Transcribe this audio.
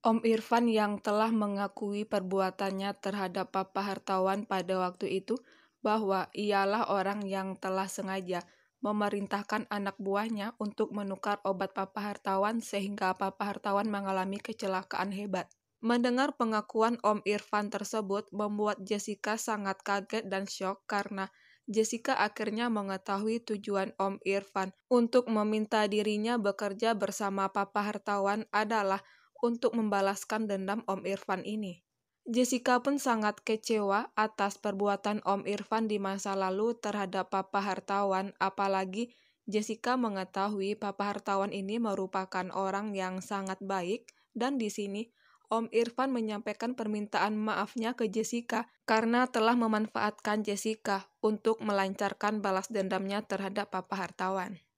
Om Irfan yang telah mengakui perbuatannya terhadap Papa Hartawan pada waktu itu bahwa ialah orang yang telah sengaja memerintahkan anak buahnya untuk menukar obat Papa Hartawan sehingga Papa Hartawan mengalami kecelakaan hebat. Mendengar pengakuan Om Irfan tersebut membuat Jessica sangat kaget dan syok karena Jessica akhirnya mengetahui tujuan Om Irfan untuk meminta dirinya bekerja bersama Papa Hartawan adalah untuk membalaskan dendam Om Irfan ini. Jessica pun sangat kecewa atas perbuatan Om Irfan di masa lalu terhadap Papa Hartawan, apalagi Jessica mengetahui Papa Hartawan ini merupakan orang yang sangat baik dan di sini Om Irfan menyampaikan permintaan maafnya ke Jessica karena telah memanfaatkan Jessica untuk melancarkan balas dendamnya terhadap Papa Hartawan.